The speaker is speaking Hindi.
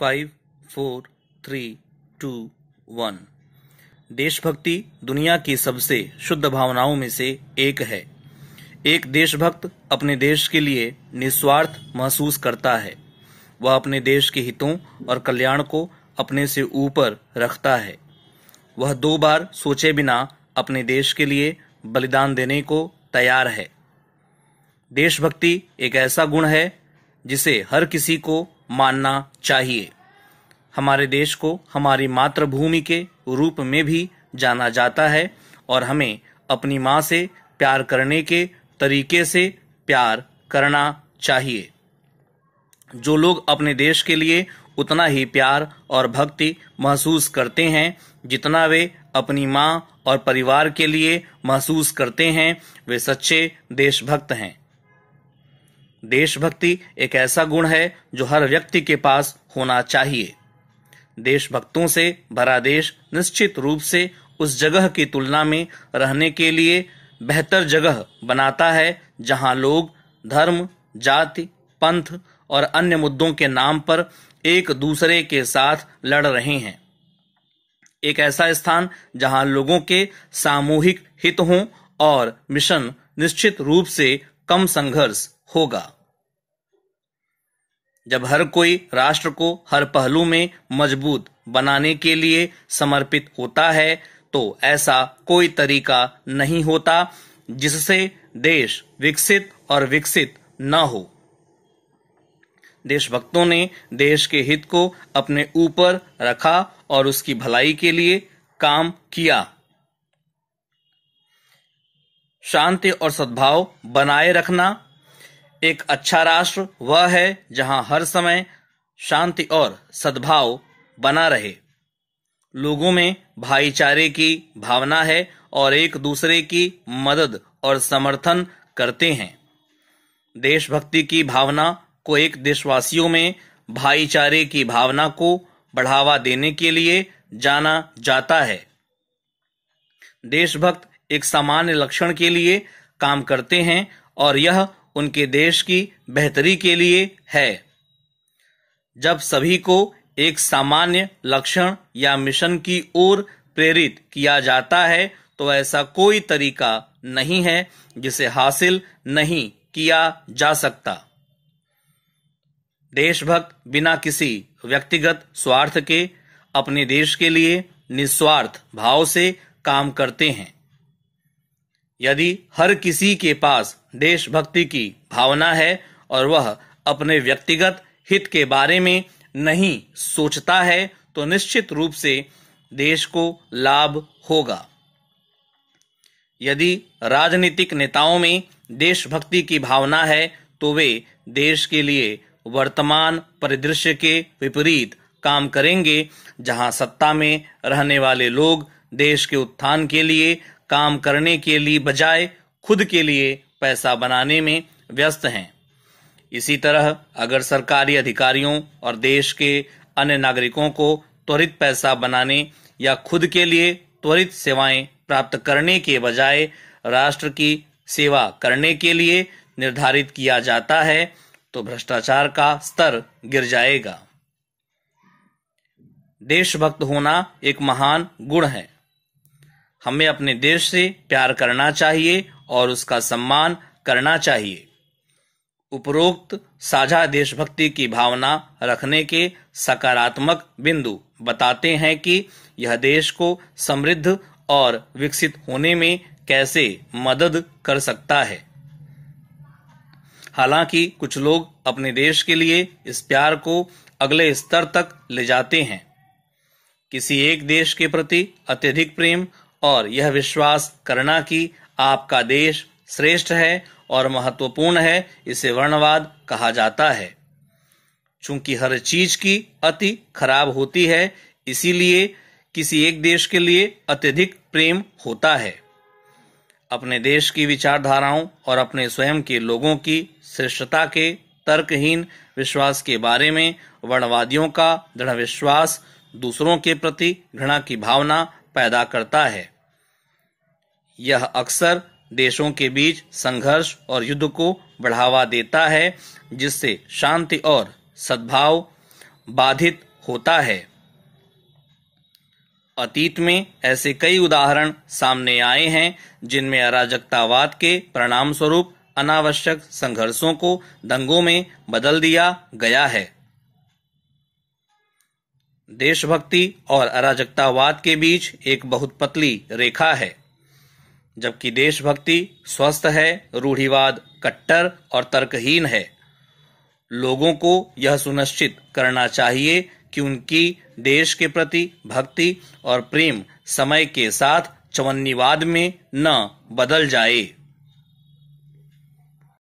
five four three two one देशभक्ति दुनिया की सबसे शुद्ध भावनाओं में से एक है एक देशभक्त अपने देश के लिए निस्वार्थ महसूस करता है वह अपने देश के हितों और कल्याण को अपने से ऊपर रखता है वह दो बार सोचे बिना अपने देश के लिए बलिदान देने को तैयार है देशभक्ति एक ऐसा गुण है जिसे हर किसी को मानना चाहिए हमारे देश को हमारी मातृभूमि के रूप में भी जाना जाता है और हमें अपनी माँ से प्यार करने के तरीके से प्यार करना चाहिए जो लोग अपने देश के लिए उतना ही प्यार और भक्ति महसूस करते हैं जितना वे अपनी माँ और परिवार के लिए महसूस करते हैं वे सच्चे देशभक्त हैं देशभक्ति एक ऐसा गुण है जो हर व्यक्ति के पास होना चाहिए देशभक्तों से भरा देश निश्चित रूप से उस जगह की तुलना में रहने के लिए बेहतर जगह बनाता है जहां लोग धर्म जाति पंथ और अन्य मुद्दों के नाम पर एक दूसरे के साथ लड़ रहे हैं एक ऐसा स्थान जहां लोगों के सामूहिक हित हों और मिशन निश्चित रूप से कम संघर्ष होगा जब हर कोई राष्ट्र को हर पहलू में मजबूत बनाने के लिए समर्पित होता है तो ऐसा कोई तरीका नहीं होता जिससे देश विकसित और विकसित न हो देशभक्तों ने देश के हित को अपने ऊपर रखा और उसकी भलाई के लिए काम किया शांति और सद्भाव बनाए रखना एक अच्छा राष्ट्र वह है जहां हर समय शांति और सद्भाव बना रहे लोगों में भाईचारे की भावना है और एक दूसरे की मदद और समर्थन करते हैं देशभक्ति की भावना को एक देशवासियों में भाईचारे की भावना को बढ़ावा देने के लिए जाना जाता है देशभक्त एक सामान्य लक्षण के लिए काम करते हैं और यह उनके देश की बेहतरी के लिए है जब सभी को एक सामान्य लक्षण या मिशन की ओर प्रेरित किया जाता है तो ऐसा कोई तरीका नहीं है जिसे हासिल नहीं किया जा सकता देशभक्त बिना किसी व्यक्तिगत स्वार्थ के अपने देश के लिए निस्वार्थ भाव से काम करते हैं यदि हर किसी के पास देशभक्ति की भावना है और वह अपने व्यक्तिगत हित के बारे में नहीं सोचता है तो निश्चित रूप से देश को लाभ होगा यदि राजनीतिक नेताओं में देशभक्ति की भावना है तो वे देश के लिए वर्तमान परिदृश्य के विपरीत काम करेंगे जहां सत्ता में रहने वाले लोग देश के उत्थान के लिए काम करने के लिए बजाय खुद के लिए पैसा बनाने में व्यस्त हैं इसी तरह अगर सरकारी अधिकारियों और देश के अन्य नागरिकों को त्वरित पैसा बनाने या खुद के लिए त्वरित सेवाएं प्राप्त करने के बजाय राष्ट्र की सेवा करने के लिए निर्धारित किया जाता है तो भ्रष्टाचार का स्तर गिर जाएगा देशभक्त होना एक महान गुण है हमें अपने देश से प्यार करना चाहिए और उसका सम्मान करना चाहिए उपरोक्त साझा देशभक्ति की भावना रखने के सकारात्मक बिंदु बताते हैं कि यह देश को समृद्ध और विकसित होने में कैसे मदद कर सकता है हालांकि कुछ लोग अपने देश के लिए इस प्यार को अगले स्तर तक ले जाते हैं किसी एक देश के प्रति अत्यधिक प्रेम और यह विश्वास करना कि आपका देश श्रेष्ठ है और महत्वपूर्ण है इसे वर्णवाद कहा जाता है चूंकि हर चीज की अति खराब होती है इसीलिए किसी एक देश के लिए अत्यधिक प्रेम होता है अपने देश की विचारधाराओं और अपने स्वयं के लोगों की श्रेष्ठता के तर्कहीन विश्वास के बारे में वर्णवादियों का दृढ़ विश्वास दूसरों के प्रति घृणा की भावना पैदा करता है यह अक्सर देशों के बीच संघर्ष और युद्ध को बढ़ावा देता है जिससे शांति और सद्भाव बाधित होता है अतीत में ऐसे कई उदाहरण सामने आए हैं जिनमें अराजकतावाद के परिणाम स्वरूप अनावश्यक संघर्षों को दंगों में बदल दिया गया है देशभक्ति और अराजकतावाद के बीच एक बहुत पतली रेखा है जबकि देशभक्ति स्वस्थ है रूढ़िवाद कट्टर और तर्कहीन है लोगों को यह सुनिश्चित करना चाहिए कि उनकी देश के प्रति भक्ति और प्रेम समय के साथ चवन्नीवाद में न बदल जाए